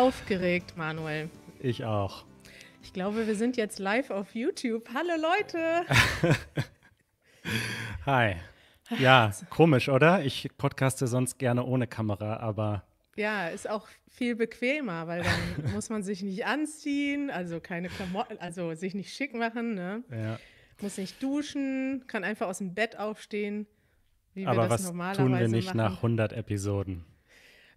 aufgeregt, Manuel. Ich auch. Ich glaube, wir sind jetzt live auf YouTube. Hallo Leute! Hi. Ja, komisch, oder? Ich podcaste sonst gerne ohne Kamera, aber. Ja, ist auch viel bequemer, weil dann muss man sich nicht anziehen, also keine Klamotten, also sich nicht schick machen, ne? Ja. Muss nicht duschen, kann einfach aus dem Bett aufstehen. Wie aber wir das was tun wir nicht machen. nach 100 Episoden?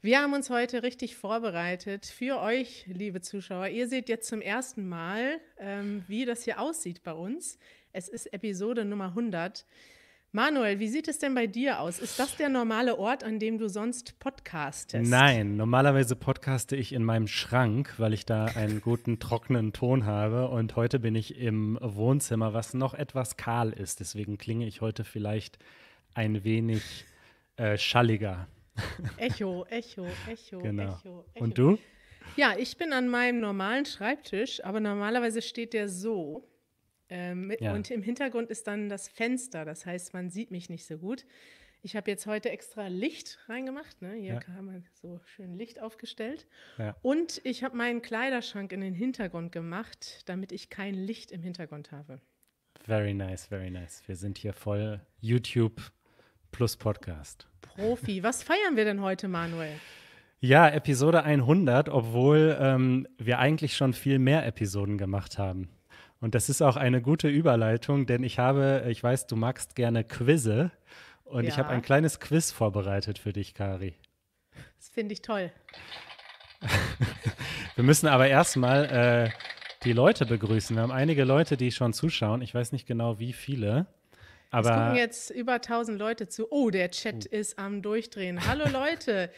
Wir haben uns heute richtig vorbereitet für euch, liebe Zuschauer. Ihr seht jetzt zum ersten Mal, ähm, wie das hier aussieht bei uns. Es ist Episode Nummer 100. Manuel, wie sieht es denn bei dir aus? Ist das der normale Ort, an dem du sonst podcastest? Nein, normalerweise podcaste ich in meinem Schrank, weil ich da einen guten trockenen Ton habe. Und heute bin ich im Wohnzimmer, was noch etwas kahl ist. Deswegen klinge ich heute vielleicht ein wenig äh, schalliger. Echo, Echo, Echo, genau. Echo, Echo. Und du? Ja, ich bin an meinem normalen Schreibtisch, aber normalerweise steht der so. Ähm, ja. Und im Hintergrund ist dann das Fenster, das heißt, man sieht mich nicht so gut. Ich habe jetzt heute extra Licht reingemacht. Ne? Hier ja. haben wir so schön Licht aufgestellt. Ja. Und ich habe meinen Kleiderschrank in den Hintergrund gemacht, damit ich kein Licht im Hintergrund habe. Very nice, very nice. Wir sind hier voll YouTube plus Podcast. Profi. Was feiern wir denn heute, Manuel? Ja, Episode 100, obwohl ähm, wir eigentlich schon viel mehr Episoden gemacht haben. Und das ist auch eine gute Überleitung, denn ich habe, ich weiß, du magst gerne Quizze und ja. ich habe ein kleines Quiz vorbereitet für dich, Kari. Das finde ich toll. wir müssen aber erstmal äh, die Leute begrüßen. Wir haben einige Leute, die schon zuschauen. Ich weiß nicht genau, wie viele. Aber es gucken jetzt über 1000 Leute zu. Oh, der Chat uh. ist am Durchdrehen. Hallo Leute,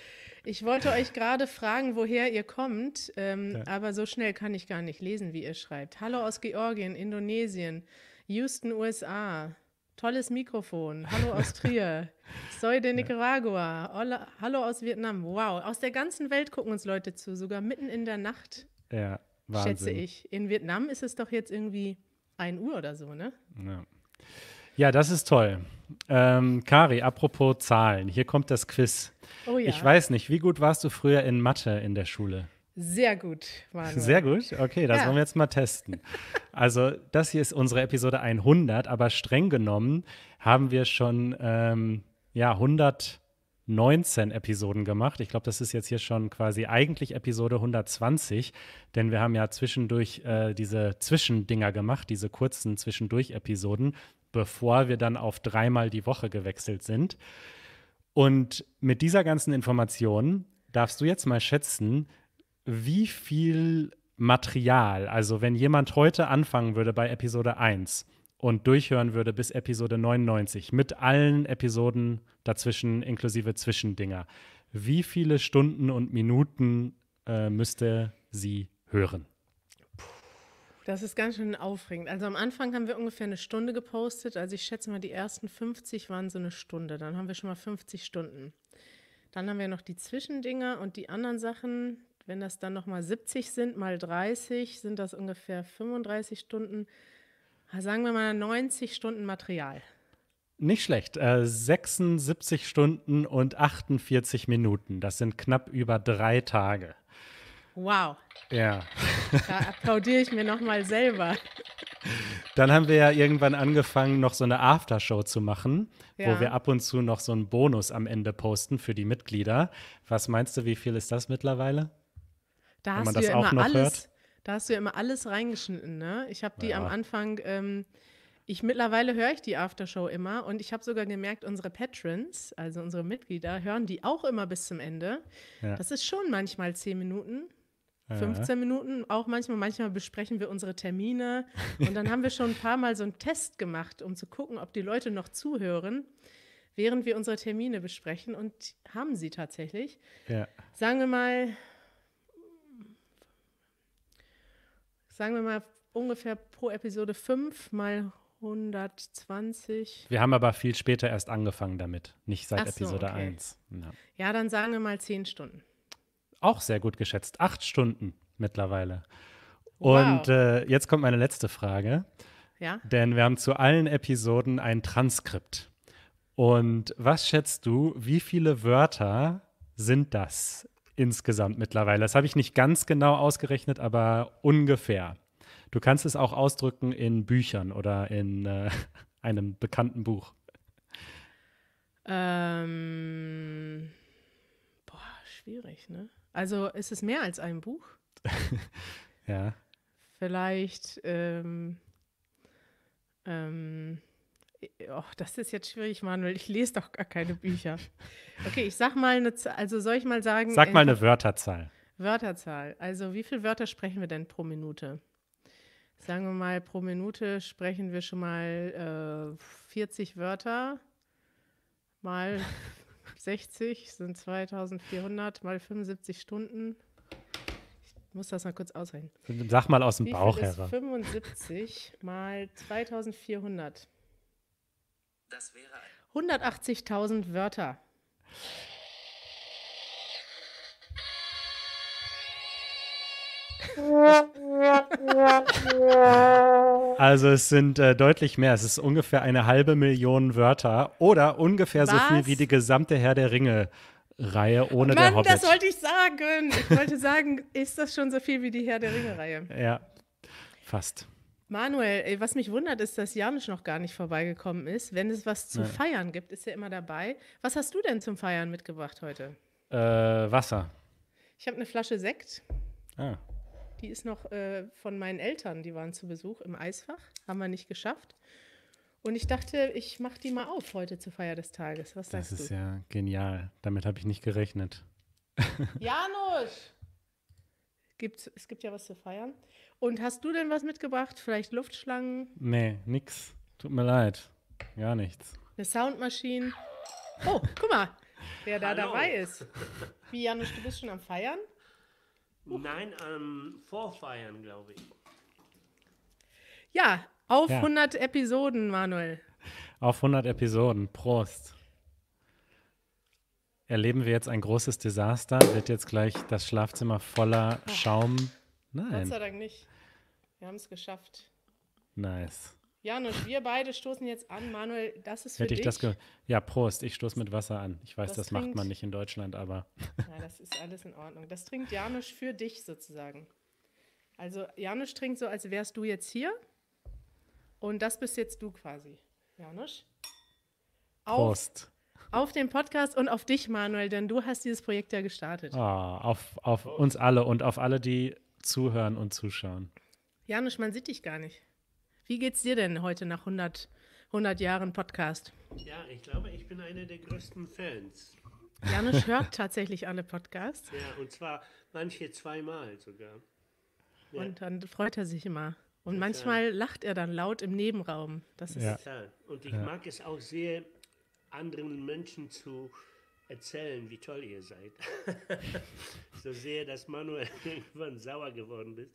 ich wollte euch gerade fragen, woher ihr kommt, ähm, ja. aber so schnell kann ich gar nicht lesen, wie ihr schreibt. Hallo aus Georgien, Indonesien, Houston, USA. Tolles Mikrofon. Hallo aus Trier. Soy de Nicaragua. Ola, hallo aus Vietnam. Wow, aus der ganzen Welt gucken uns Leute zu, sogar mitten in der Nacht. Ja, Wahnsinn. Schätze ich. In Vietnam ist es doch jetzt irgendwie 1 Uhr oder so, ne? Ja. Ja, das ist toll. Ähm, Kari, apropos Zahlen, hier kommt das Quiz. Oh ja. Ich weiß nicht, wie gut warst du früher in Mathe in der Schule? Sehr gut, Manuel. Sehr gut, okay, das ja. wollen wir jetzt mal testen. Also das hier ist unsere Episode 100, aber streng genommen haben wir schon ähm, ja, 119 Episoden gemacht. Ich glaube, das ist jetzt hier schon quasi eigentlich Episode 120, denn wir haben ja zwischendurch äh, diese Zwischendinger gemacht, diese kurzen Zwischendurch-Episoden bevor wir dann auf dreimal die Woche gewechselt sind. Und mit dieser ganzen Information darfst du jetzt mal schätzen, wie viel Material, also wenn jemand heute anfangen würde bei Episode 1 und durchhören würde bis Episode 99 mit allen Episoden dazwischen inklusive Zwischendinger, wie viele Stunden und Minuten äh, müsste sie hören? Das ist ganz schön aufregend. Also am Anfang haben wir ungefähr eine Stunde gepostet. Also ich schätze mal, die ersten 50 waren so eine Stunde. Dann haben wir schon mal 50 Stunden. Dann haben wir noch die Zwischendinger und die anderen Sachen. Wenn das dann nochmal 70 sind, mal 30, sind das ungefähr 35 Stunden. Ah, sagen wir mal 90 Stunden Material. Nicht schlecht. Äh, 76 Stunden und 48 Minuten. Das sind knapp über drei Tage. Wow. Ja. Da applaudiere ich mir nochmal selber. Dann haben wir ja irgendwann angefangen, noch so eine Aftershow zu machen, ja. wo wir ab und zu noch so einen Bonus am Ende posten für die Mitglieder. Was meinst du, wie viel ist das mittlerweile? Da Wenn man das auch noch alles, hört? Da hast du ja immer alles reingeschnitten, ne? Ich habe die ja. am Anfang, ähm, ich mittlerweile höre ich die Aftershow immer und ich habe sogar gemerkt, unsere Patrons, also unsere Mitglieder, hören die auch immer bis zum Ende. Ja. Das ist schon manchmal zehn Minuten, 15 Minuten auch manchmal. Manchmal besprechen wir unsere Termine. Und dann haben wir schon ein paar Mal so einen Test gemacht, um zu gucken, ob die Leute noch zuhören, während wir unsere Termine besprechen. Und haben sie tatsächlich. Ja. Sagen wir mal, sagen wir mal ungefähr pro Episode 5 mal 120. Wir haben aber viel später erst angefangen damit, nicht seit so, Episode okay. 1. Ja. ja, dann sagen wir mal 10 Stunden auch sehr gut geschätzt. Acht Stunden mittlerweile. Und wow. äh, jetzt kommt meine letzte Frage. Ja? Denn wir haben zu allen Episoden ein Transkript. Und was schätzt du, wie viele Wörter sind das insgesamt mittlerweile? Das habe ich nicht ganz genau ausgerechnet, aber ungefähr. Du kannst es auch ausdrücken in Büchern oder in äh, einem bekannten Buch. Ähm, boah, schwierig, ne? Also ist es mehr als ein Buch? ja. Vielleicht, ähm, ähm, oh, das ist jetzt schwierig, Manuel. Ich lese doch gar keine Bücher. Okay, ich sag mal eine, also soll ich mal sagen. Sag mal äh, eine Wörterzahl. Wörterzahl. Also wie viele Wörter sprechen wir denn pro Minute? Sagen wir mal, pro Minute sprechen wir schon mal äh, 40 Wörter mal 60 sind 2400 mal 75 Stunden. Ich muss das mal kurz ausrechnen. Sag mal aus dem Wie Bauch viel heraus. 75 mal 2400. Das wäre 180.000 Wörter. Also es sind äh, deutlich mehr. Es ist ungefähr eine halbe Million Wörter oder ungefähr Was? so viel wie die gesamte Herr der Ringe. Reihe ohne Mann, der Hobbit. das wollte ich sagen. Ich wollte sagen, ist das schon so viel wie die Herr der Ringe-Reihe? Ja, fast. Manuel, was mich wundert, ist, dass Janusz noch gar nicht vorbeigekommen ist. Wenn es was zu ja. feiern gibt, ist er immer dabei. Was hast du denn zum Feiern mitgebracht heute? Äh, Wasser. Ich habe eine Flasche Sekt. Ah. Die ist noch äh, von meinen Eltern, die waren zu Besuch im Eisfach, haben wir nicht geschafft. Und ich dachte, ich mache die mal auf heute zur Feier des Tages. Was sagst Das ist du? ja genial. Damit habe ich nicht gerechnet. Janusz! Gibt's, es gibt ja was zu feiern. Und hast du denn was mitgebracht? Vielleicht Luftschlangen? Nee, nix. Tut mir leid. Gar nichts. Eine Soundmaschine. Oh, guck mal, wer da Hallo. dabei ist. Wie, Janusz, du bist schon am Feiern? Nein, am ähm, Vorfeiern, glaube ich. Ja, auf ja. 100 Episoden, Manuel. Auf 100 Episoden, Prost. Erleben wir jetzt ein großes Desaster? Wird jetzt gleich das Schlafzimmer voller Schaum? Nein. Gott sei Dank nicht. Wir haben es geschafft. Nice. Janusz, wir beide stoßen jetzt an. Manuel, das ist für Hätte dich. Ich das ja, Prost, ich stoße mit Wasser an. Ich weiß, das, das macht man nicht in Deutschland, aber. Na, das ist alles in Ordnung. Das trinkt Janusz für dich sozusagen. Also Janusz trinkt so, als wärst du jetzt hier. Und das bist jetzt du quasi. Janusz. Auf, Prost. Auf den Podcast und auf dich, Manuel, denn du hast dieses Projekt ja gestartet. Oh, auf, auf uns alle und auf alle, die zuhören und zuschauen. Janusz, man sieht dich gar nicht. Wie geht's dir denn heute nach 100, 100 Jahren Podcast? Ja, ich glaube, ich bin einer der größten Fans. Janusz hört tatsächlich alle Podcasts. Ja, und zwar manche zweimal sogar. Ja. Und dann freut er sich immer. Und manchmal lacht er dann laut im Nebenraum. Das ist ja. Und ich ja. mag es auch sehr, anderen Menschen zu erzählen, wie toll ihr seid. so sehe, dass Manuel irgendwann sauer geworden ist.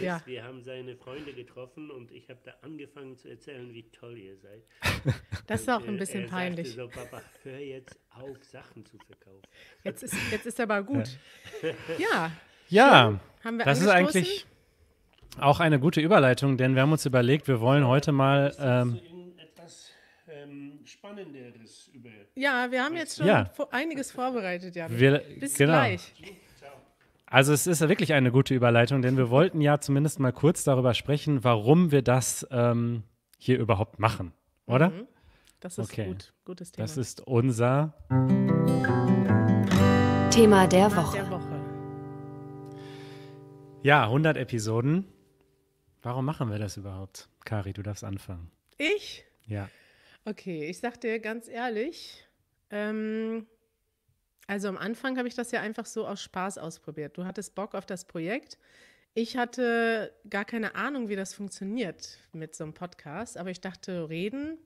Ja. Wir haben seine Freunde getroffen und ich habe da angefangen zu erzählen, wie toll ihr seid. Das und, ist auch ein äh, bisschen er peinlich. Sagte so, Papa, hör jetzt auf, Sachen zu verkaufen. Jetzt ist, jetzt ist aber gut. Ja. Ja, ja. das ist eigentlich auch eine gute Überleitung, denn wir haben uns überlegt, wir wollen heute mal. Ähm, ähm, Spannenderes über. Ja, wir haben jetzt schon ja. einiges vorbereitet, ja. Bis genau. gleich. Also es ist wirklich eine gute Überleitung, denn wir wollten ja zumindest mal kurz darüber sprechen, warum wir das ähm, hier überhaupt machen, oder? Mhm. Das ist okay. gut, gutes Thema. Das ist unser Thema der Woche. Ja, 100 Episoden. Warum machen wir das überhaupt? Kari, du darfst anfangen. Ich? Ja. Okay, ich sag dir ganz ehrlich, ähm, also am Anfang habe ich das ja einfach so aus Spaß ausprobiert. Du hattest Bock auf das Projekt. Ich hatte gar keine Ahnung, wie das funktioniert mit so einem Podcast, aber ich dachte, reden,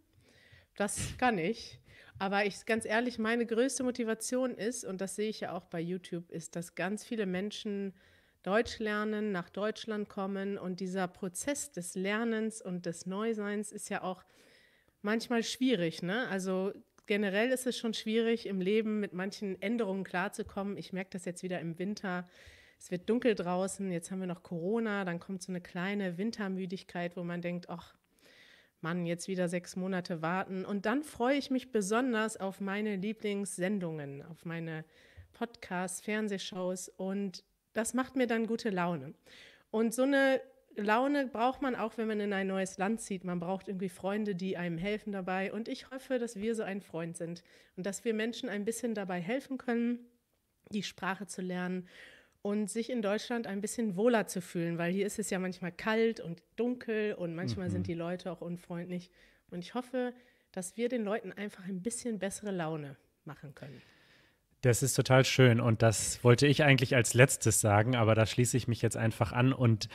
das kann ich. Aber ich ganz ehrlich, meine größte Motivation ist, und das sehe ich ja auch bei YouTube, ist, dass ganz viele Menschen Deutsch lernen, nach Deutschland kommen und dieser Prozess des Lernens und des Neuseins ist ja auch manchmal schwierig. Ne? Also generell ist es schon schwierig, im Leben mit manchen Änderungen klarzukommen. Ich merke das jetzt wieder im Winter. Es wird dunkel draußen, jetzt haben wir noch Corona, dann kommt so eine kleine Wintermüdigkeit, wo man denkt, ach, Mann, jetzt wieder sechs Monate warten. Und dann freue ich mich besonders auf meine Lieblingssendungen, auf meine Podcasts, Fernsehshows und das macht mir dann gute Laune. Und so eine Laune braucht man auch, wenn man in ein neues Land zieht. Man braucht irgendwie Freunde, die einem helfen dabei. Und ich hoffe, dass wir so ein Freund sind und dass wir Menschen ein bisschen dabei helfen können, die Sprache zu lernen und sich in Deutschland ein bisschen wohler zu fühlen, weil hier ist es ja manchmal kalt und dunkel und manchmal mhm. sind die Leute auch unfreundlich. Und ich hoffe, dass wir den Leuten einfach ein bisschen bessere Laune machen können. Das ist total schön und das wollte ich eigentlich als letztes sagen, aber da schließe ich mich jetzt einfach an und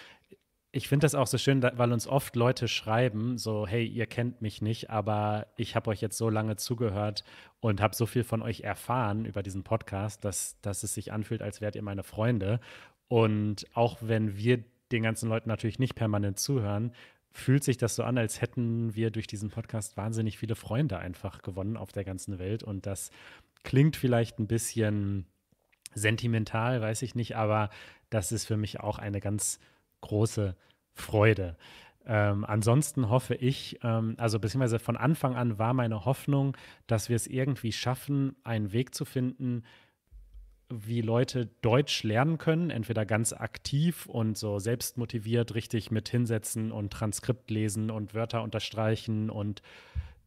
ich finde das auch so schön, weil uns oft Leute schreiben, so, hey, ihr kennt mich nicht, aber ich habe euch jetzt so lange zugehört und habe so viel von euch erfahren über diesen Podcast, dass, dass es sich anfühlt, als wärt ihr meine Freunde. Und auch wenn wir den ganzen Leuten natürlich nicht permanent zuhören, fühlt sich das so an, als hätten wir durch diesen Podcast wahnsinnig viele Freunde einfach gewonnen auf der ganzen Welt. Und das klingt vielleicht ein bisschen sentimental, weiß ich nicht, aber das ist für mich auch eine ganz große Freude. Ähm, ansonsten hoffe ich, ähm, also beziehungsweise von Anfang an war meine Hoffnung, dass wir es irgendwie schaffen, einen Weg zu finden, wie Leute Deutsch lernen können, entweder ganz aktiv und so selbstmotiviert richtig mit hinsetzen und Transkript lesen und Wörter unterstreichen und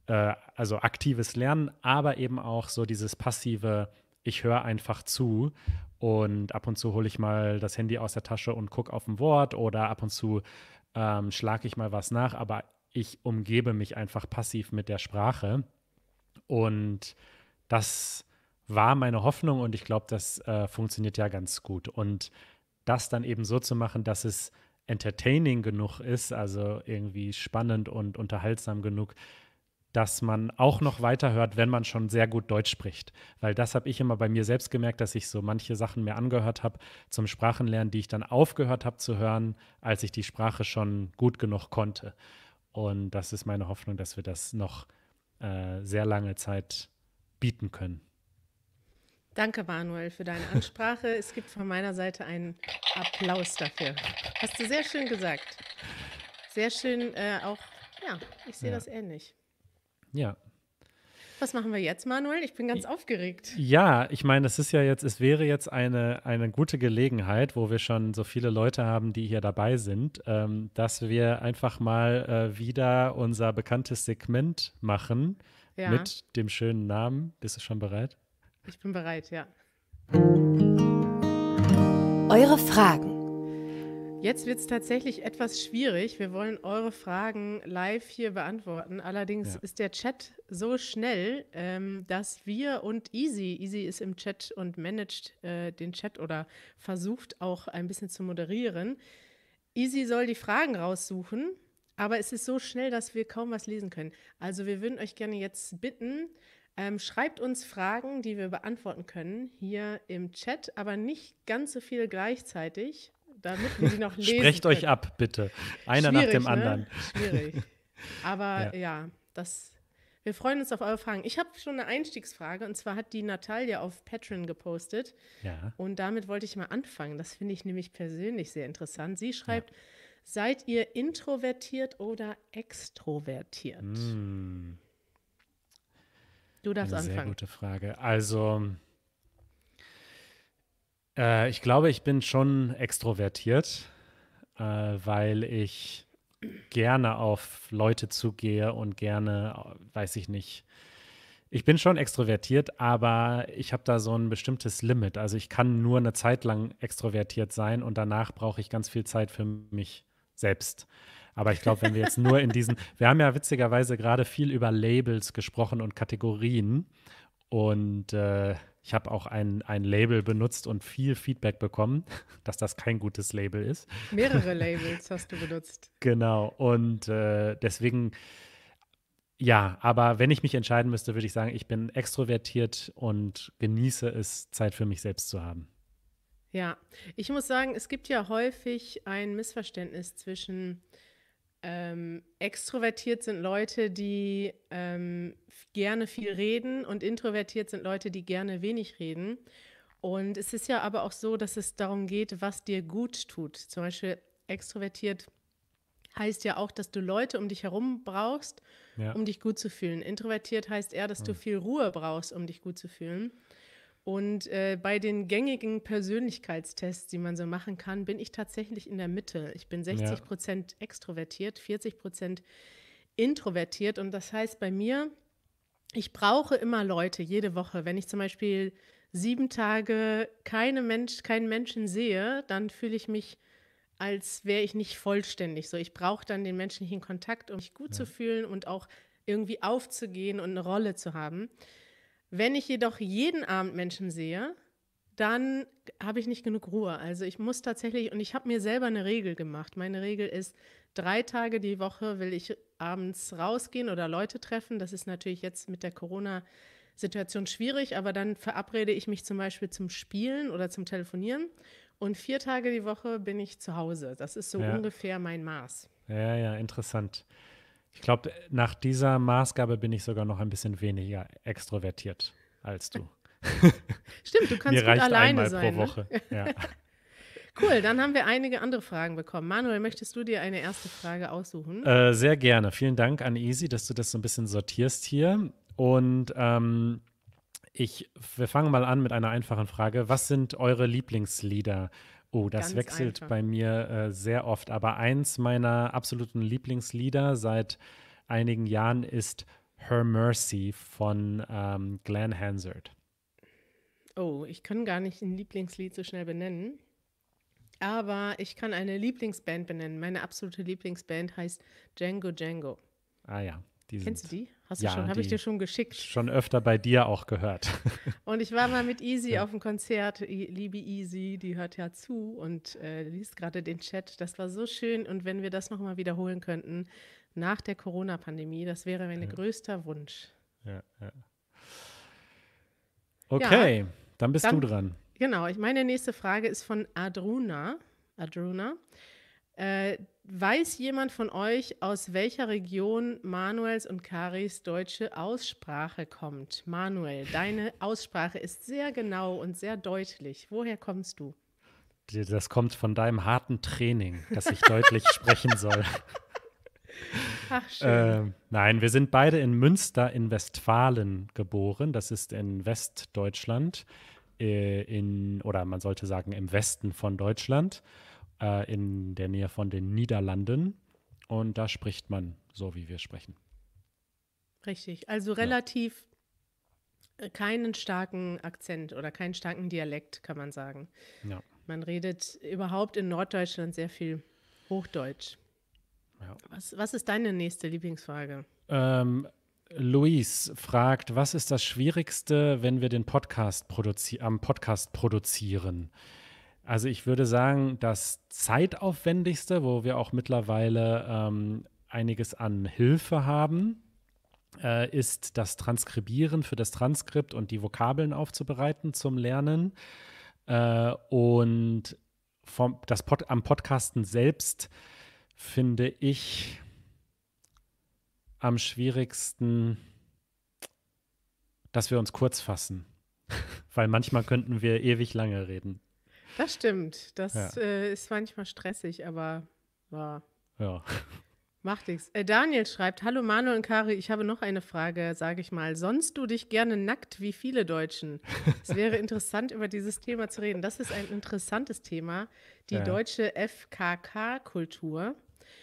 äh, also aktives Lernen, aber eben auch so dieses passive ich höre einfach zu und ab und zu hole ich mal das Handy aus der Tasche und gucke auf ein Wort oder ab und zu ähm, schlage ich mal was nach, aber ich umgebe mich einfach passiv mit der Sprache. Und das war meine Hoffnung und ich glaube, das äh, funktioniert ja ganz gut. Und das dann eben so zu machen, dass es entertaining genug ist, also irgendwie spannend und unterhaltsam genug, dass man auch noch weiterhört, wenn man schon sehr gut Deutsch spricht. Weil das habe ich immer bei mir selbst gemerkt, dass ich so manche Sachen mir angehört habe zum Sprachenlernen, die ich dann aufgehört habe zu hören, als ich die Sprache schon gut genug konnte. Und das ist meine Hoffnung, dass wir das noch äh, sehr lange Zeit bieten können. Danke, Manuel, für deine Ansprache. es gibt von meiner Seite einen Applaus dafür. Hast du sehr schön gesagt. Sehr schön äh, auch, ja, ich sehe ja. das ähnlich. Ja. Was machen wir jetzt, Manuel? Ich bin ganz aufgeregt. Ja, ich meine, es ist ja jetzt, es wäre jetzt eine, eine gute Gelegenheit, wo wir schon so viele Leute haben, die hier dabei sind, ähm, dass wir einfach mal äh, wieder unser bekanntes Segment machen ja. mit dem schönen Namen. Bist du schon bereit? Ich bin bereit, ja. Eure Fragen. Jetzt wird es tatsächlich etwas schwierig. Wir wollen eure Fragen live hier beantworten. Allerdings ja. ist der Chat so schnell, ähm, dass wir und Easy, Easy ist im Chat und managt äh, den Chat oder versucht auch ein bisschen zu moderieren. Easy soll die Fragen raussuchen, aber es ist so schnell, dass wir kaum was lesen können. Also wir würden euch gerne jetzt bitten, ähm, schreibt uns Fragen, die wir beantworten können hier im Chat, aber nicht ganz so viel gleichzeitig, damit wir sie noch lesen Sprecht können. euch ab, bitte. Einer Schwierig, nach dem ne? anderen. Schwierig. Aber ja. ja, das. Wir freuen uns auf eure Fragen. Ich habe schon eine Einstiegsfrage und zwar hat die Natalia auf Patreon gepostet. Ja. Und damit wollte ich mal anfangen. Das finde ich nämlich persönlich sehr interessant. Sie schreibt: ja. Seid ihr introvertiert oder extrovertiert? Mm. Du darfst Eine anfangen. Sehr gute Frage. Also. Äh, ich glaube, ich bin schon extrovertiert, äh, weil ich gerne auf Leute zugehe und gerne, weiß ich nicht, ich bin schon extrovertiert, aber ich habe da so ein bestimmtes Limit. Also ich kann nur eine Zeit lang extrovertiert sein und danach brauche ich ganz viel Zeit für mich selbst. Aber ich glaube, wenn wir jetzt nur in diesen, wir haben ja witzigerweise gerade viel über Labels gesprochen und Kategorien und äh, ich habe auch ein, ein Label benutzt und viel Feedback bekommen, dass das kein gutes Label ist. Mehrere Labels hast du benutzt. Genau. Und äh, deswegen, ja, aber wenn ich mich entscheiden müsste, würde ich sagen, ich bin extrovertiert und genieße es, Zeit für mich selbst zu haben. Ja, ich muss sagen, es gibt ja häufig ein Missverständnis zwischen ähm, extrovertiert sind Leute, die ähm, gerne viel reden und introvertiert sind Leute, die gerne wenig reden. Und es ist ja aber auch so, dass es darum geht, was dir gut tut. Zum Beispiel extrovertiert heißt ja auch, dass du Leute um dich herum brauchst, ja. um dich gut zu fühlen. Introvertiert heißt eher, dass hm. du mhm. viel Ruhe brauchst, um dich gut zu fühlen. Und äh, bei den gängigen Persönlichkeitstests, die man so machen kann, bin ich tatsächlich in der Mitte. Ich bin 60 ja. extrovertiert, 40 Prozent introvertiert. Und das heißt bei mir, ich brauche immer Leute jede Woche. Wenn ich zum Beispiel sieben Tage keine Mensch, keinen Menschen sehe, dann fühle ich mich, als wäre ich nicht vollständig. So, ich brauche dann den menschlichen Kontakt, um mich gut ja. zu fühlen und auch irgendwie aufzugehen und eine Rolle zu haben. Wenn ich jedoch jeden Abend Menschen sehe, dann habe ich nicht genug Ruhe. Also ich muss tatsächlich, und ich habe mir selber eine Regel gemacht. Meine Regel ist, drei Tage die Woche will ich abends rausgehen oder Leute treffen. Das ist natürlich jetzt mit der Corona-Situation schwierig, aber dann verabrede ich mich zum Beispiel zum Spielen oder zum Telefonieren. Und vier Tage die Woche bin ich zu Hause. Das ist so ja. ungefähr mein Maß. Ja, ja, interessant. Ich glaube, nach dieser Maßgabe bin ich sogar noch ein bisschen weniger extrovertiert als du. Stimmt, du kannst Mir gut alleine sein. Pro ne? Woche. Ja. Cool, dann haben wir einige andere Fragen bekommen. Manuel, möchtest du dir eine erste Frage aussuchen? Äh, sehr gerne. Vielen Dank an Easy, dass du das so ein bisschen sortierst hier. Und ähm, ich, wir fangen mal an mit einer einfachen Frage. Was sind eure Lieblingslieder? Oh, das Ganz wechselt einfach. bei mir äh, sehr oft. Aber eins meiner absoluten Lieblingslieder seit einigen Jahren ist Her Mercy von ähm, Glenn Hansard. Oh, ich kann gar nicht ein Lieblingslied so schnell benennen. Aber ich kann eine Lieblingsband benennen. Meine absolute Lieblingsband heißt Django Django. Ah ja. Die Kennst sind, du die? Hast du ja, schon? Habe ich dir schon geschickt. Schon öfter bei dir auch gehört. Und ich war mal mit Easy ja. auf dem Konzert. Liebe Easy, die hört ja zu und äh, liest gerade den Chat. Das war so schön. Und wenn wir das nochmal wiederholen könnten, nach der Corona-Pandemie, das wäre mein ja. größter Wunsch. Ja, ja. Okay, dann bist dann, du dran. Genau, ich meine nächste Frage ist von Adruna. Adruna. Äh, weiß jemand von euch, aus welcher Region Manuels und Karis deutsche Aussprache kommt? Manuel, deine Aussprache ist sehr genau und sehr deutlich. Woher kommst du? Das kommt von deinem harten Training, dass ich deutlich sprechen soll. Ach, schön. Äh, nein, wir sind beide in Münster in Westfalen geboren. Das ist in Westdeutschland, äh, in, oder man sollte sagen im Westen von Deutschland äh, in der Nähe von den Niederlanden. Und da spricht man so, wie wir sprechen. Richtig. Also relativ ja. Äh, keinen starken Akzent oder keinen starken Dialekt, kann man sagen. Ja. Man redet überhaupt in Norddeutschland sehr viel Hochdeutsch. Ja. Was, was ist deine nächste Lieblingsfrage? Ähm, Luis fragt, was ist das Schwierigste, wenn wir den Podcast am Podcast produzieren? Also ich würde sagen, das zeitaufwendigste, wo wir auch mittlerweile ähm, einiges an Hilfe haben, äh, ist das Transkribieren für das Transkript und die Vokabeln aufzubereiten zum Lernen. Äh, und vom, das Pod, am Podcasten selbst finde ich am schwierigsten, dass wir uns kurz fassen. Weil manchmal könnten wir ewig lange reden. Das stimmt. Das ja. äh, ist manchmal stressig, aber war. Ja. Macht nichts. Äh, Daniel schreibt: Hallo Manuel und Kari, ich habe noch eine Frage, sage ich mal. Sonst du dich gerne nackt wie viele Deutschen? Es wäre interessant, über dieses Thema zu reden. Das ist ein interessantes Thema, die ja. deutsche FKK-Kultur.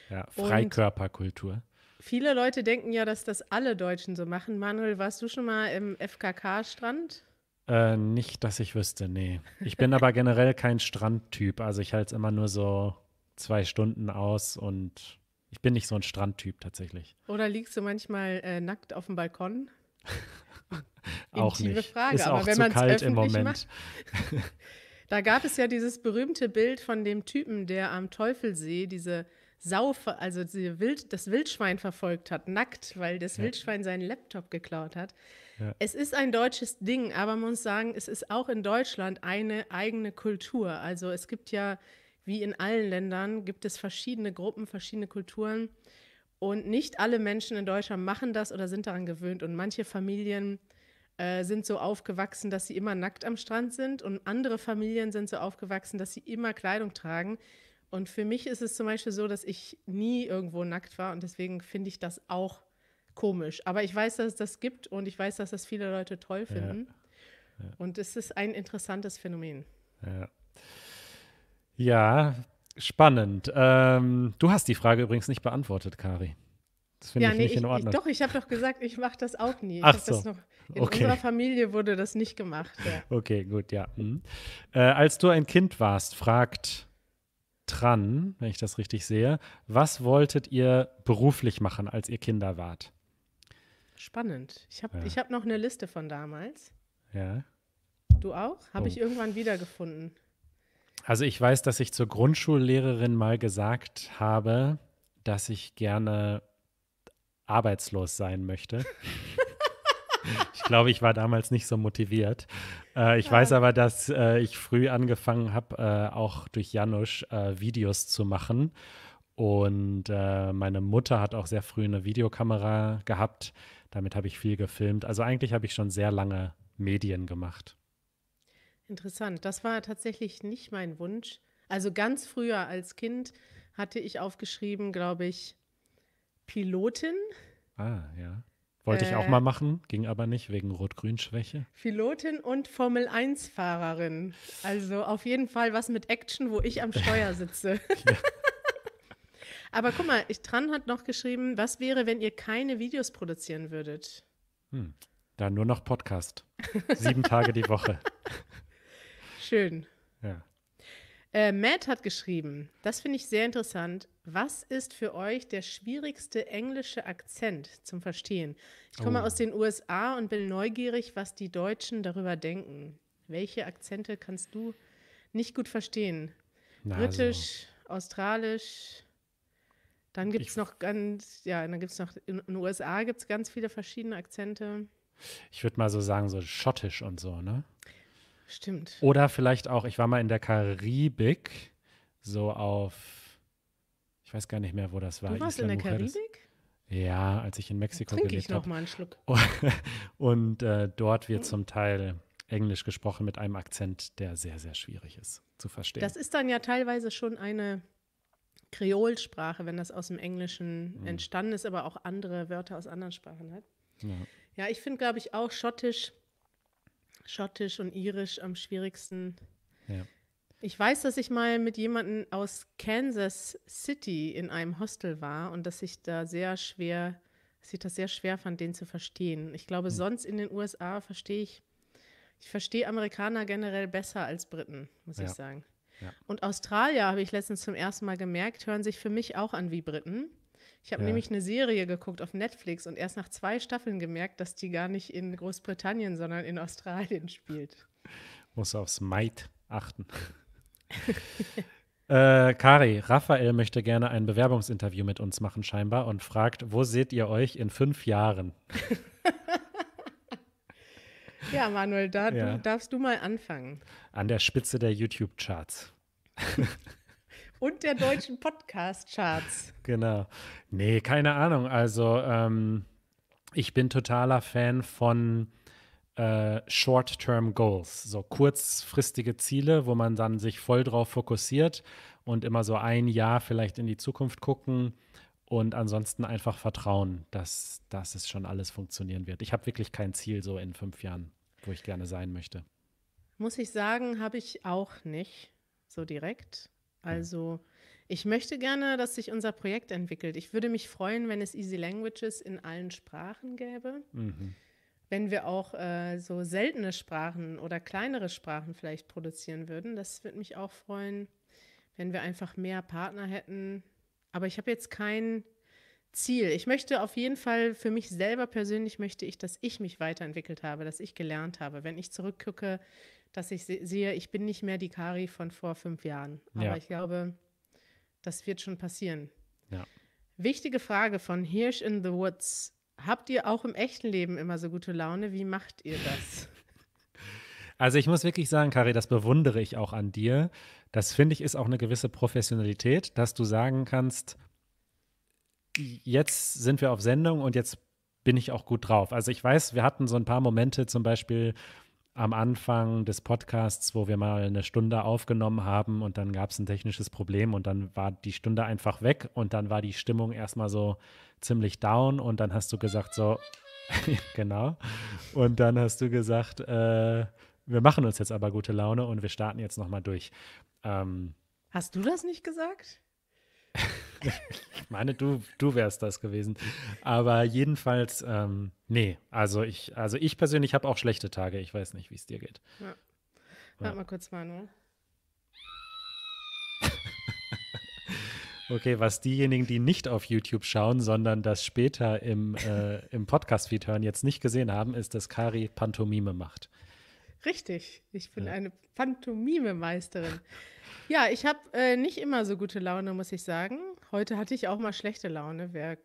Ja, Freikörperkultur. Viele Leute denken ja, dass das alle Deutschen so machen. Manuel, warst du schon mal im FKK-Strand? Äh, nicht, dass ich wüsste, nee. Ich bin aber generell kein Strandtyp. Also ich halte es immer nur so zwei Stunden aus und ich bin nicht so ein Strandtyp tatsächlich. Oder liegst du manchmal äh, nackt auf dem Balkon? auch nicht. Frage, Ist aber auch wenn zu kalt im Moment. Macht, da gab es ja dieses berühmte Bild von dem Typen, der am Teufelsee diese Sau, also die Wild, das Wildschwein verfolgt hat, nackt, weil das ja. Wildschwein seinen Laptop geklaut hat. Es ist ein deutsches Ding, aber man muss sagen, es ist auch in Deutschland eine eigene Kultur. Also es gibt ja, wie in allen Ländern, gibt es verschiedene Gruppen, verschiedene Kulturen. Und nicht alle Menschen in Deutschland machen das oder sind daran gewöhnt. Und manche Familien äh, sind so aufgewachsen, dass sie immer nackt am Strand sind. Und andere Familien sind so aufgewachsen, dass sie immer Kleidung tragen. Und für mich ist es zum Beispiel so, dass ich nie irgendwo nackt war. Und deswegen finde ich das auch komisch. Aber ich weiß, dass es das gibt und ich weiß, dass das viele Leute toll finden. Ja. Ja. Und es ist ein interessantes Phänomen. Ja, ja spannend. Ähm, du hast die Frage übrigens nicht beantwortet, Kari. Das finde ja, ich nee, nicht in Ordnung. Ich, doch, ich habe doch gesagt, ich mache das auch nie. Ich Ach so. Noch, in okay. unserer Familie wurde das nicht gemacht. Ja. Okay, gut, ja. Mhm. Äh, als du ein Kind warst, fragt Tran, wenn ich das richtig sehe, was wolltet ihr beruflich machen, als ihr Kinder wart? Spannend. Ich habe ja. hab noch eine Liste von damals. Ja. Du auch? Habe oh. ich irgendwann wiedergefunden. Also ich weiß, dass ich zur Grundschullehrerin mal gesagt habe, dass ich gerne arbeitslos sein möchte. ich glaube, ich war damals nicht so motiviert. Äh, ich ja. weiß ah. aber, dass äh, ich früh angefangen habe, äh, auch durch Janusz äh, Videos zu machen. Und äh, meine Mutter hat auch sehr früh eine Videokamera gehabt damit habe ich viel gefilmt. Also eigentlich habe ich schon sehr lange Medien gemacht. Interessant. Das war tatsächlich nicht mein Wunsch. Also ganz früher als Kind hatte ich aufgeschrieben, glaube ich, Pilotin. Ah, ja. Wollte ich auch äh. mal machen, ging aber nicht wegen Rot-Grün-Schwäche. Pilotin und Formel-1-Fahrerin. Also auf jeden Fall was mit Action, wo ich am Steuer sitze. ja. Aber guck mal, ich dran hat noch geschrieben, was wäre, wenn ihr keine Videos produzieren würdet? Hm. Dann nur noch Podcast. Sieben Tage die Woche. Schön. Ja. Äh, Matt hat geschrieben, das finde ich sehr interessant. Was ist für euch der schwierigste englische Akzent zum Verstehen? Ich komme oh. aus den USA und bin neugierig, was die Deutschen darüber denken. Welche Akzente kannst du nicht gut verstehen? Na, Britisch, also. Australisch, dann gibt es noch ganz, ja, dann gibt es noch, in den USA gibt es ganz viele verschiedene Akzente. Ich würde mal so sagen, so schottisch und so, ne? Stimmt. Oder vielleicht auch, ich war mal in der Karibik, so auf, ich weiß gar nicht mehr, wo das war. Du warst in der Karibik? Ja, als ich in Mexiko Trink gelebt habe. ich noch mal einen Schluck. Und äh, dort wird zum Teil Englisch gesprochen mit einem Akzent, der sehr, sehr schwierig ist zu verstehen. Das ist dann ja teilweise schon eine Kreolsprache, wenn das aus dem Englischen mhm. entstanden ist, aber auch andere Wörter aus anderen Sprachen hat. Ja, ja ich finde, glaube ich, auch Schottisch, Schottisch und Irisch am schwierigsten. Ja. Ich weiß, dass ich mal mit jemandem aus Kansas City in einem Hostel war und dass ich da sehr schwer, dass ich das sehr schwer fand, den zu verstehen. Ich glaube, mhm. sonst in den USA verstehe ich, ich verstehe Amerikaner generell besser als Briten, muss ja. ich sagen. Und Australier, habe ich letztens zum ersten Mal gemerkt, hören sich für mich auch an wie Briten. Ich habe ja. nämlich eine Serie geguckt auf Netflix und erst nach zwei Staffeln gemerkt, dass die gar nicht in Großbritannien, sondern in Australien spielt. Muss aufs Might achten. Äh, Kari, Raphael möchte gerne ein Bewerbungsinterview mit uns machen scheinbar und fragt, wo seht ihr euch in fünf Jahren? Ja, Manuel, da ja. Du, darfst du mal anfangen. An der Spitze der YouTube-Charts. Und der deutschen Podcast-Charts. Genau. Nee, keine Ahnung. Also, ähm, ich bin totaler Fan von äh, Short-Term Goals, so kurzfristige Ziele, wo man dann sich voll drauf fokussiert und immer so ein Jahr vielleicht in die Zukunft gucken und ansonsten einfach vertrauen, dass, dass es schon alles funktionieren wird. Ich habe wirklich kein Ziel so in fünf Jahren wo ich gerne sein möchte? Muss ich sagen, habe ich auch nicht so direkt. Also ich möchte gerne, dass sich unser Projekt entwickelt. Ich würde mich freuen, wenn es Easy Languages in allen Sprachen gäbe. Mhm. Wenn wir auch äh, so seltene Sprachen oder kleinere Sprachen vielleicht produzieren würden. Das würde mich auch freuen, wenn wir einfach mehr Partner hätten. Aber ich habe jetzt keinen Ziel. Ich möchte auf jeden Fall für mich selber persönlich möchte ich, dass ich mich weiterentwickelt habe, dass ich gelernt habe. Wenn ich zurückgucke, dass ich se sehe, ich bin nicht mehr die Kari von vor fünf Jahren. Aber ja. ich glaube, das wird schon passieren. Ja. Wichtige Frage von Hirsch in the Woods. Habt ihr auch im echten Leben immer so gute Laune? Wie macht ihr das? Also ich muss wirklich sagen, Kari, das bewundere ich auch an dir. Das finde ich ist auch eine gewisse Professionalität, dass du sagen kannst, jetzt sind wir auf Sendung und jetzt bin ich auch gut drauf. Also ich weiß, wir hatten so ein paar Momente zum Beispiel am Anfang des Podcasts, wo wir mal eine Stunde aufgenommen haben und dann gab es ein technisches Problem und dann war die Stunde einfach weg und dann war die Stimmung erstmal so ziemlich down und dann hast du gesagt so, genau, und dann hast du gesagt, äh, wir machen uns jetzt aber gute Laune und wir starten jetzt nochmal durch. Ähm, hast du das nicht gesagt? ich meine, du, du wärst das gewesen. Aber jedenfalls, ähm, nee, also ich, also ich persönlich habe auch schlechte Tage. Ich weiß nicht, wie es dir geht. Ja. Warte ja. mal kurz, Manu. Okay, was diejenigen, die nicht auf YouTube schauen, sondern das später im, äh, im Podcast-Feed hören, jetzt nicht gesehen haben, ist, dass Kari Pantomime macht. Richtig, ich bin ja. eine Pantomime-Meisterin. Ja, ich habe äh, nicht immer so gute Laune, muss ich sagen. Heute hatte ich auch mal schlechte Laune. Wer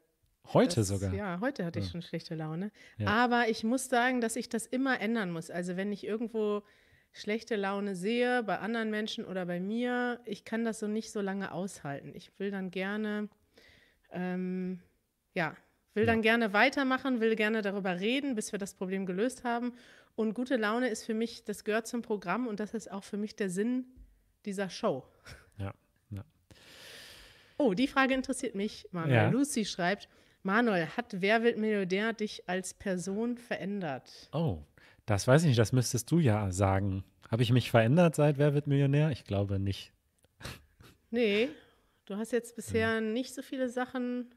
heute das, sogar? Ja, heute hatte ja. ich schon schlechte Laune. Ja. Aber ich muss sagen, dass ich das immer ändern muss. Also wenn ich irgendwo schlechte Laune sehe, bei anderen Menschen oder bei mir, ich kann das so nicht so lange aushalten. Ich will dann gerne, ähm, ja, will ja. dann gerne weitermachen, will gerne darüber reden, bis wir das Problem gelöst haben. Und gute Laune ist für mich, das gehört zum Programm und das ist auch für mich der Sinn dieser Show. Ja. ja. Oh, die Frage interessiert mich, Manuel. Ja. Lucy schreibt, Manuel, hat Wer wird Millionär dich als Person verändert? Oh, das weiß ich nicht, das müsstest du ja sagen. Habe ich mich verändert seit Wer wird Millionär? Ich glaube nicht. Nee, du hast jetzt bisher hm. nicht so viele Sachen.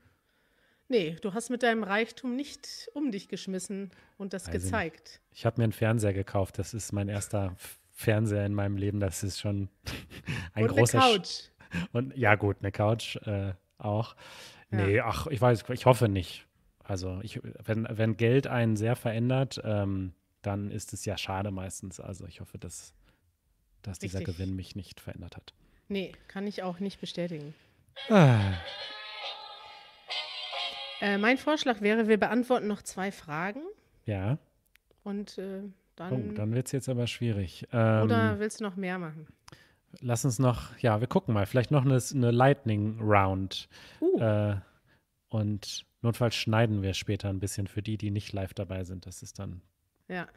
Nee, du hast mit deinem Reichtum nicht um dich geschmissen und das also gezeigt. Nicht. Ich habe mir einen Fernseher gekauft, das ist mein erster Fernseher in meinem Leben, das ist schon ein und großer. Eine Couch. Sch und ja, gut, eine Couch äh, auch. Ja. Nee, ach, ich weiß, ich hoffe nicht. Also, ich, wenn, wenn Geld einen sehr verändert, ähm, dann ist es ja schade meistens. Also, ich hoffe, dass, dass dieser Gewinn mich nicht verändert hat. Nee, kann ich auch nicht bestätigen. Ah. Äh, mein Vorschlag wäre, wir beantworten noch zwei Fragen. Ja. Und äh, dann, oh, dann wird es jetzt aber schwierig. Ähm, oder willst du noch mehr machen? Lass uns noch, ja, wir gucken mal. Vielleicht noch eine, eine Lightning Round. Uh. Äh, und notfalls schneiden wir später ein bisschen für die, die nicht live dabei sind. Das ist dann. Ja.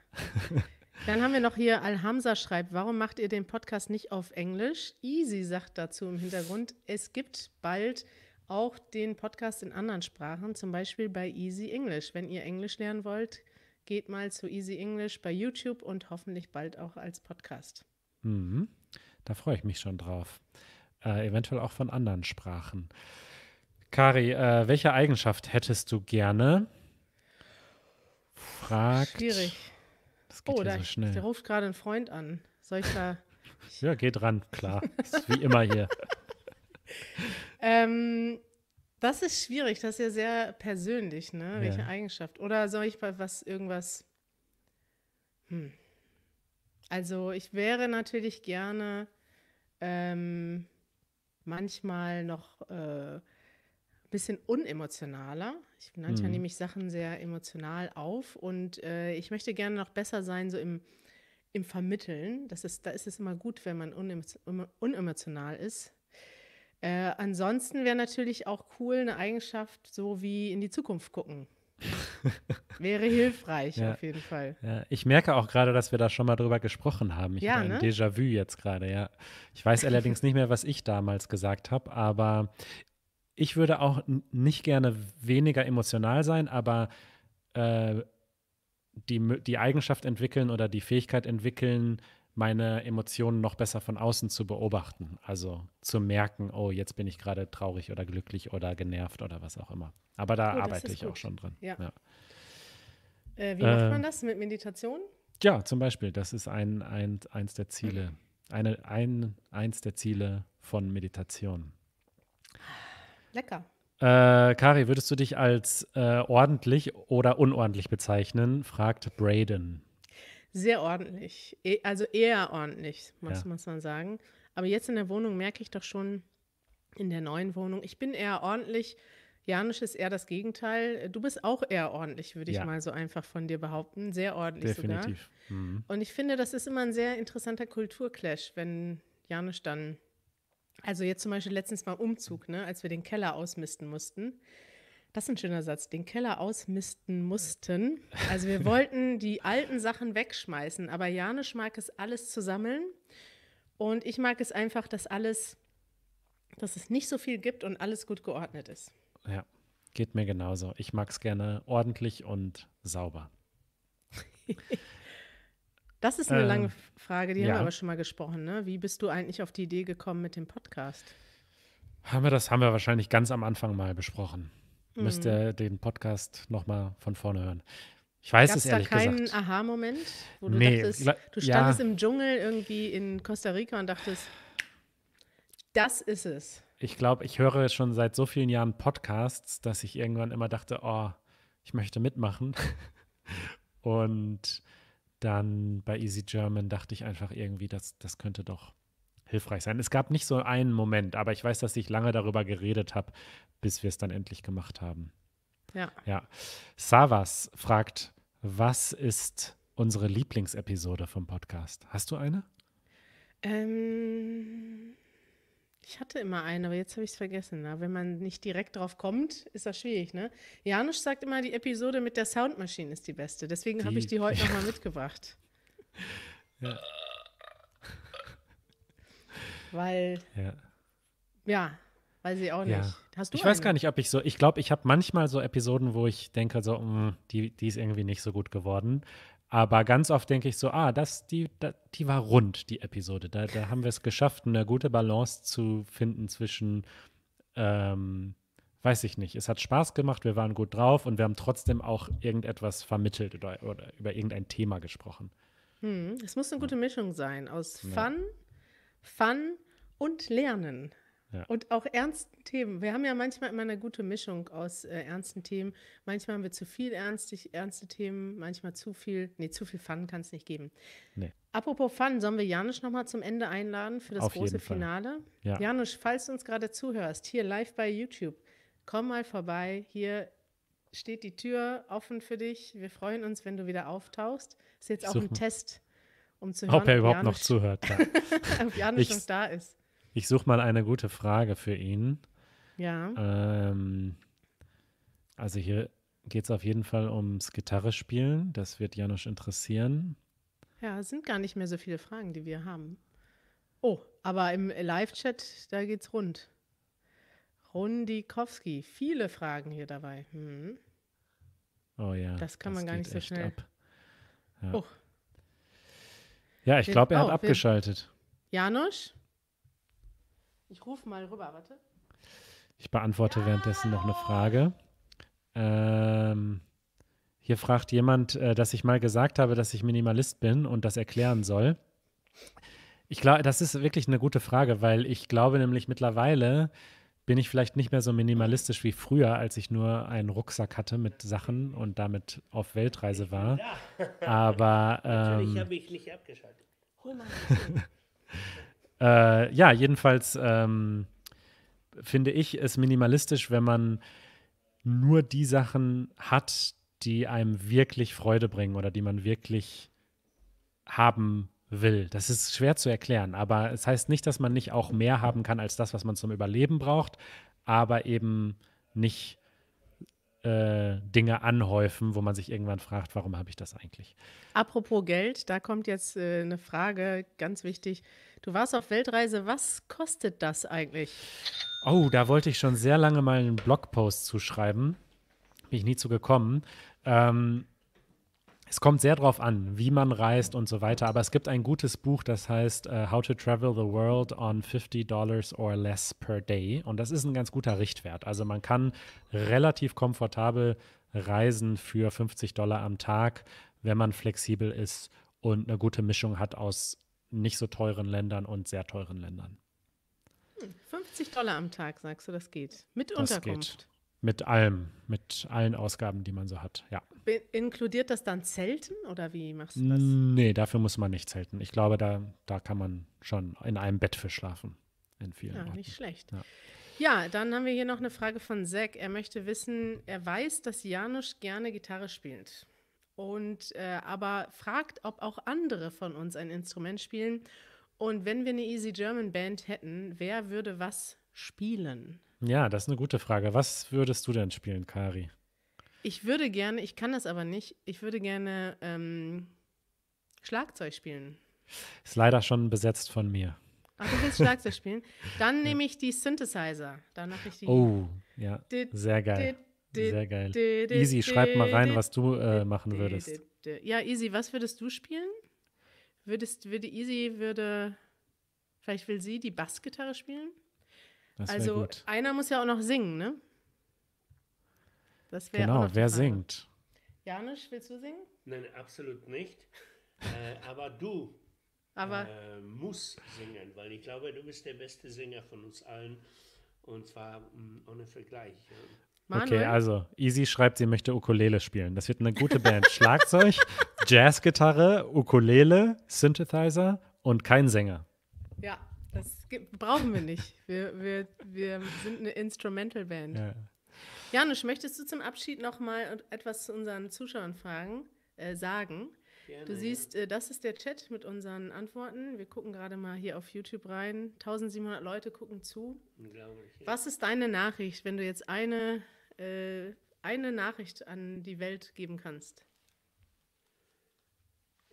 Dann haben wir noch hier Alhamsa schreibt, warum macht ihr den Podcast nicht auf Englisch? Easy sagt dazu im Hintergrund, es gibt bald auch den Podcast in anderen Sprachen, zum Beispiel bei Easy English. Wenn ihr Englisch lernen wollt, geht mal zu Easy English bei YouTube und hoffentlich bald auch als Podcast. Mhm. Da freue ich mich schon drauf. Äh, eventuell auch von anderen Sprachen. Kari, äh, welche Eigenschaft hättest du gerne? Fragt. Schwierig. Das geht oh, da, so schnell. der ruft gerade einen Freund an. Soll ich da. ja, geht dran, klar. Ist wie immer hier. ähm, das ist schwierig, das ist ja sehr persönlich, ne? Ja. Welche Eigenschaft? Oder soll ich bei was irgendwas. Hm. Also ich wäre natürlich gerne ähm, manchmal noch äh, ein äh, bisschen unemotionaler. Ich, manchmal mhm. nehme ich Sachen sehr emotional auf und äh, ich möchte gerne noch besser sein, so im, im Vermitteln. Das ist, da ist es immer gut, wenn man unemotional ist. Äh, ansonsten wäre natürlich auch cool eine Eigenschaft, so wie in die Zukunft gucken. wäre hilfreich ja. auf jeden Fall. Ja. Ich merke auch gerade, dass wir da schon mal drüber gesprochen haben. Ich ja, habe ein ne? Déjà-vu jetzt gerade, ja. Ich weiß allerdings nicht mehr, was ich damals gesagt habe, aber ich würde auch nicht gerne weniger emotional sein, aber äh, die, die Eigenschaft entwickeln oder die Fähigkeit entwickeln, meine Emotionen noch besser von außen zu beobachten. Also zu merken, oh, jetzt bin ich gerade traurig oder glücklich oder genervt oder was auch immer. Aber da oh, arbeite ich gut. auch schon dran. Ja. Ja. Äh, wie macht äh, man ähm, das mit Meditation? Ja, zum Beispiel. Das ist ein, ein, eins der Ziele. Mhm. Eine, ein, eins der Ziele von Meditation. Lecker. Äh, Kari, würdest du dich als äh, ordentlich oder unordentlich bezeichnen? fragt Braden. Sehr ordentlich. E also eher ordentlich, muss, ja. muss man sagen. Aber jetzt in der Wohnung merke ich doch schon, in der neuen Wohnung, ich bin eher ordentlich. Janusz ist eher das Gegenteil. Du bist auch eher ordentlich, würde ja. ich mal so einfach von dir behaupten. Sehr ordentlich Definitiv. sogar. Mhm. Und ich finde, das ist immer ein sehr interessanter Kulturclash, wenn Janusz dann, also jetzt zum Beispiel letztens mal Umzug, ne, als wir den Keller ausmisten mussten. Das ist ein schöner Satz. Den Keller ausmisten mussten. Also wir wollten die alten Sachen wegschmeißen, aber Janisch mag es alles zu sammeln und ich mag es einfach, dass alles, dass es nicht so viel gibt und alles gut geordnet ist. Ja, geht mir genauso. Ich mag es gerne ordentlich und sauber. das ist eine ähm, lange Frage, die ja. haben wir aber schon mal gesprochen. Ne? Wie bist du eigentlich auf die Idee gekommen mit dem Podcast? Haben wir das haben wir wahrscheinlich ganz am Anfang mal besprochen. Mhm. Müsst ihr den Podcast nochmal von vorne hören. Ich weiß Gab's es ehrlich gesagt. Gab es da keinen Aha-Moment, wo du nee, dachtest, du standest ja. im Dschungel irgendwie in Costa Rica und dachtest, das ist es. Ich glaube, ich höre schon seit so vielen Jahren Podcasts, dass ich irgendwann immer dachte, oh, ich möchte mitmachen. und dann bei Easy German dachte ich einfach irgendwie, das, das könnte doch hilfreich sein. Es gab nicht so einen Moment, aber ich weiß, dass ich lange darüber geredet habe, bis wir es dann endlich gemacht haben. Ja. Ja. Savas fragt, was ist unsere Lieblingsepisode vom Podcast? Hast du eine? Ähm, ich hatte immer eine, aber jetzt habe ich es vergessen. Na? Wenn man nicht direkt drauf kommt, ist das schwierig. Ne? Janusz sagt immer, die Episode mit der Soundmaschine ist die beste. Deswegen habe ich die heute ja. nochmal mitgebracht. Ja weil ja. ja. Weiß ich auch nicht. Hast du ich einen? weiß gar nicht, ob ich so, ich glaube, ich habe manchmal so Episoden, wo ich denke, so, mh, mm, die, die ist irgendwie nicht so gut geworden. Aber ganz oft denke ich so, ah, das, die, da, die war rund, die Episode. Da, da haben wir es geschafft, eine gute Balance zu finden zwischen, ähm, weiß ich nicht, es hat Spaß gemacht, wir waren gut drauf und wir haben trotzdem auch irgendetwas vermittelt oder, oder über irgendein Thema gesprochen. Hm, es muss eine gute Mischung sein aus ja. Fun Fun und Lernen. Ja. Und auch ernsten Themen. Wir haben ja manchmal immer eine gute Mischung aus äh, ernsten Themen. Manchmal haben wir zu viel ernstig, ernste Themen, manchmal zu viel. Nee, zu viel Fun kann es nicht geben. Nee. Apropos Fun, sollen wir Janusz nochmal zum Ende einladen für das Auf große Finale? Ja. Janusz, falls du uns gerade zuhörst, hier live bei YouTube, komm mal vorbei. Hier steht die Tür offen für dich. Wir freuen uns, wenn du wieder auftauchst. Ist jetzt auch Suchen. ein Test um zu hören, ob er überhaupt Janusz, noch zuhört. Ja. ob Janusz ich, noch da ist. Ich suche mal eine gute Frage für ihn. Ja. Ähm, also hier geht es auf jeden Fall ums Gitarrespielen. Das wird Janusz interessieren. Ja, es sind gar nicht mehr so viele Fragen, die wir haben. Oh, aber im Live-Chat, da geht's rund. Rundikowski, viele Fragen hier dabei. Hm. Oh ja. Das kann das man gar nicht so schnell. Ab. Ja. Oh, ja, ich glaube, er hat abgeschaltet. Janusz? Ich rufe mal rüber, warte. Ich beantworte ja. währenddessen noch eine Frage. Ähm, hier fragt jemand, äh, dass ich mal gesagt habe, dass ich Minimalist bin und das erklären soll. Ich glaube, das ist wirklich eine gute Frage, weil ich glaube nämlich mittlerweile, bin ich vielleicht nicht mehr so minimalistisch wie früher, als ich nur einen Rucksack hatte mit Sachen und damit auf Weltreise war. Aber ähm, natürlich habe ich nicht abgeschaltet. Hol mal. äh, ja, jedenfalls ähm, finde ich es minimalistisch, wenn man nur die Sachen hat, die einem wirklich Freude bringen oder die man wirklich haben will. Das ist schwer zu erklären, aber es heißt nicht, dass man nicht auch mehr haben kann als das, was man zum Überleben braucht, aber eben nicht äh, Dinge anhäufen, wo man sich irgendwann fragt, warum habe ich das eigentlich? Apropos Geld, da kommt jetzt äh, eine Frage, ganz wichtig. Du warst auf Weltreise, was kostet das eigentlich? Oh, da wollte ich schon sehr lange mal einen Blogpost zuschreiben. Bin ich nie zu gekommen. Ähm, es kommt sehr darauf an, wie man reist und so weiter. Aber es gibt ein gutes Buch, das heißt uh, How to Travel the World on 50 or Less per Day. Und das ist ein ganz guter Richtwert. Also man kann relativ komfortabel reisen für 50 Dollar am Tag, wenn man flexibel ist und eine gute Mischung hat aus nicht so teuren Ländern und sehr teuren Ländern. 50 hm, Dollar am Tag, sagst du, das geht. Mit das Unterkunft. Geht. Mit allem, mit allen Ausgaben, die man so hat, ja. Inkludiert das dann Zelten oder wie machst du das? Nee, dafür muss man nicht zelten. Ich glaube, da, da kann man schon in einem Bett für schlafen. In vielen Ja, Orten. nicht schlecht. Ja. ja. dann haben wir hier noch eine Frage von Zack. Er möchte wissen, er weiß, dass Janusz gerne Gitarre spielt. Und äh, aber fragt, ob auch andere von uns ein Instrument spielen. Und wenn wir eine Easy German Band hätten, wer würde was spielen? Ja, das ist eine gute Frage. Was würdest du denn spielen, Kari? Ich würde gerne, ich kann das aber nicht, ich würde gerne ähm, Schlagzeug spielen. Ist leider schon besetzt von mir. Ach, du willst Schlagzeug spielen? Dann nehme ich die Synthesizer. Dann mache ich die. Oh, ja. Sehr geil. Sehr geil. Easy, schreib mal rein, was du äh, machen würdest. Ja, Easy, was würdest du spielen? Würdest, würde Easy, würde, vielleicht will sie die Bassgitarre spielen? Das also gut. einer muss ja auch noch singen, ne? Das wäre Genau, wer singt? Janisch, willst du singen? Nein, absolut nicht. äh, aber du aber äh, musst singen, weil ich glaube, du bist der beste Sänger von uns allen. Und zwar mh, mm, ohne Vergleich. Ja. Manuel? Okay, also Easy schreibt, sie möchte Ukulele spielen. Das wird eine gute Band. Schlagzeug, Jazzgitarre, Ukulele, Synthesizer und kein Sänger. Ja, brauchen wir nicht. Wir, wir, wir sind eine Instrumental-Band. Ja. Janusz, möchtest du zum Abschied noch mal etwas zu unseren Zuschauern fragen, äh, sagen? Gerne, du siehst, ja. äh, das ist der Chat mit unseren Antworten. Wir gucken gerade mal hier auf YouTube rein. 1700 Leute gucken zu. Unglaublich. Was ist deine Nachricht, wenn du jetzt eine, äh, eine Nachricht an die Welt geben kannst?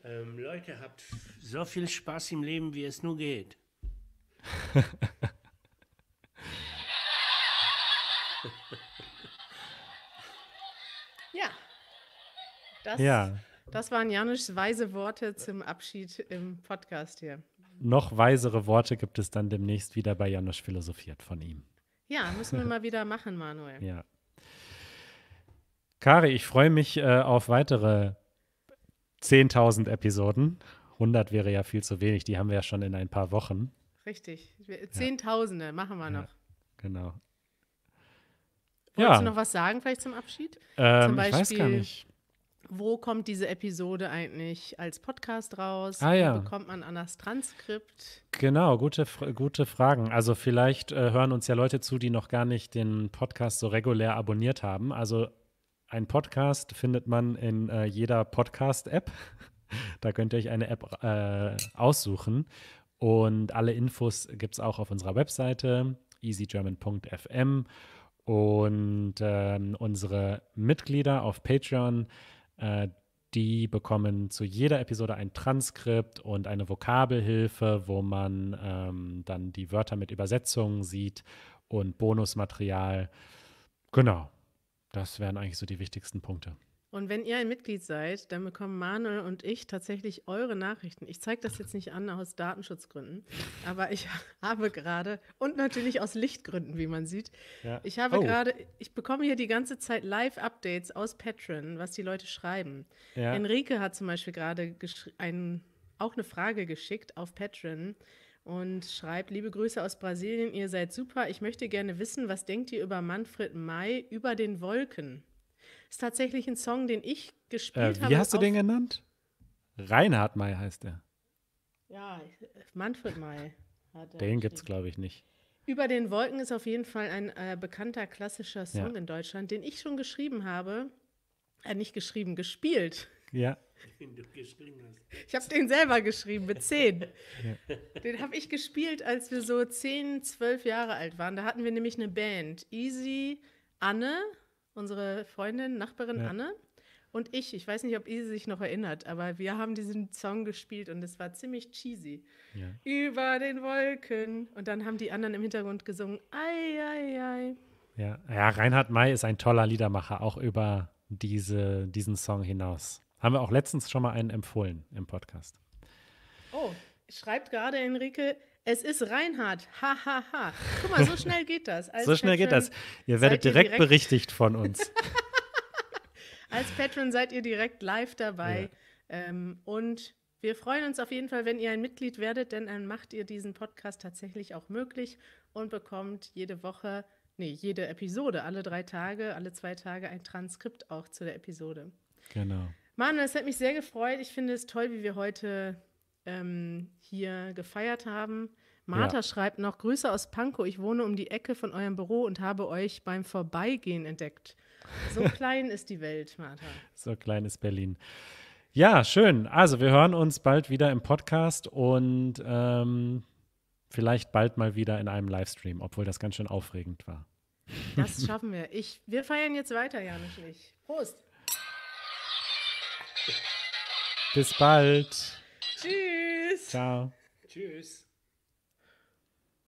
Ähm, Leute, habt so viel Spaß im Leben, wie es nur geht ja. Das, ja. das waren Janusz' weise Worte zum Abschied im Podcast hier. Noch weisere Worte gibt es dann demnächst wieder bei Janusz philosophiert von ihm. Ja, müssen wir mal wieder machen, Manuel. Ja. Kari, ich freue mich äh, auf weitere 10.000 Episoden. 100 wäre ja viel zu wenig, die haben wir ja schon in ein paar Wochen richtig. Zehntausende machen wir noch. Genau. Wolltest du noch was sagen vielleicht zum Abschied? Ähm, zum Beispiel, ich weiß gar nicht. Wo kommt diese Episode eigentlich als Podcast raus? Ah, ja. Wie bekommt man an das Transkript? Genau, gute, gute Fragen. Also vielleicht äh, hören uns ja Leute zu, die noch gar nicht den Podcast so regulär abonniert haben. Also ein Podcast findet man in äh, jeder Podcast-App. da könnt ihr euch eine App äh, aussuchen. Und alle Infos gibt es auch auf unserer Webseite easygerman.fm. Und äh, unsere Mitglieder auf Patreon, äh, die bekommen zu jeder Episode ein Transkript und eine Vokabelhilfe, wo man ähm, dann die Wörter mit Übersetzungen sieht und Bonusmaterial. Genau, das wären eigentlich so die wichtigsten Punkte. Und wenn ihr ein Mitglied seid, dann bekommen Manuel und ich tatsächlich eure Nachrichten. Ich zeige das jetzt nicht an aus Datenschutzgründen, aber ich habe gerade und natürlich aus Lichtgründen, wie man sieht. Ja. Ich habe oh. gerade, ich bekomme hier die ganze Zeit Live-Updates aus Patreon, was die Leute schreiben. Ja. Enrique hat zum Beispiel gerade ein, auch eine Frage geschickt auf Patreon und schreibt, liebe Grüße aus Brasilien, ihr seid super. Ich möchte gerne wissen, was denkt ihr über Manfred May über den Wolken? Ist tatsächlich ein Song, den ich gespielt äh, wie habe. Wie hast du den genannt? Reinhard May heißt er. Ja, Manfred May. den gibt es, glaube ich, nicht. Über den Wolken ist auf jeden Fall ein äh, bekannter klassischer Song ja. in Deutschland, den ich schon geschrieben habe. Äh, nicht geschrieben, gespielt. Ja. Ich habe den selber geschrieben mit zehn. Ja. Den habe ich gespielt, als wir so zehn, zwölf Jahre alt waren. Da hatten wir nämlich eine Band. Easy, Anne, unsere Freundin, Nachbarin ja. Anne und ich, ich weiß nicht, ob ihr sich noch erinnert, aber wir haben diesen Song gespielt und es war ziemlich cheesy. Ja. Über den Wolken. Und dann haben die anderen im Hintergrund gesungen, ei, ei, ei. Ja, ja Reinhard May ist ein toller Liedermacher, auch über diese, diesen Song hinaus. Haben wir auch letztens schon mal einen empfohlen im Podcast. Oh, schreibt gerade Enrique, es ist Reinhard. Ha, ha, ha. Guck mal, so schnell geht das. Als so schnell Patron, geht das. Ihr werdet direkt, direkt, berichtigt von uns. Als Patron seid ihr direkt live dabei. Ja. Ähm, und wir freuen uns auf jeden Fall, wenn ihr ein Mitglied werdet, denn dann macht ihr diesen Podcast tatsächlich auch möglich und bekommt jede Woche, nee, jede Episode, alle drei Tage, alle zwei Tage ein Transkript auch zu der Episode. Genau. Manuel, es hat mich sehr gefreut. Ich finde es toll, wie wir heute ähm, hier gefeiert haben. Martha ja. schreibt noch, Grüße aus Pankow, ich wohne um die Ecke von eurem Büro und habe euch beim Vorbeigehen entdeckt. So klein ist die Welt, Martha. So klein ist Berlin. Ja, schön. Also wir hören uns bald wieder im Podcast und ähm, vielleicht bald mal wieder in einem Livestream, obwohl das ganz schön aufregend war. Das schaffen wir. Ich, wir feiern jetzt weiter, Janusz Prost! Bis bald! Tschüss. Ciao. Tschüss.